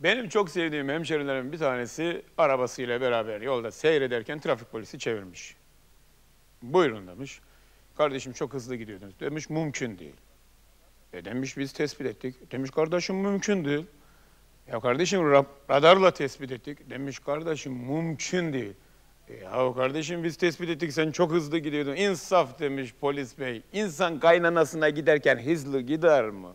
Benim çok sevdiğim hemşerilerimin bir tanesi arabasıyla beraber yolda seyrederken trafik polisi çevirmiş. Buyurun demiş. Kardeşim çok hızlı gidiyordunuz. Demiş mümkün değil. E demiş biz tespit ettik. Demiş kardeşim mümkün değil. Ya kardeşim radarla tespit ettik. Demiş kardeşim mümkün değil. E, ya kardeşim biz tespit ettik sen çok hızlı gidiyordun. İnsaf demiş polis bey. İnsan kaynanasına giderken hızlı gider mi?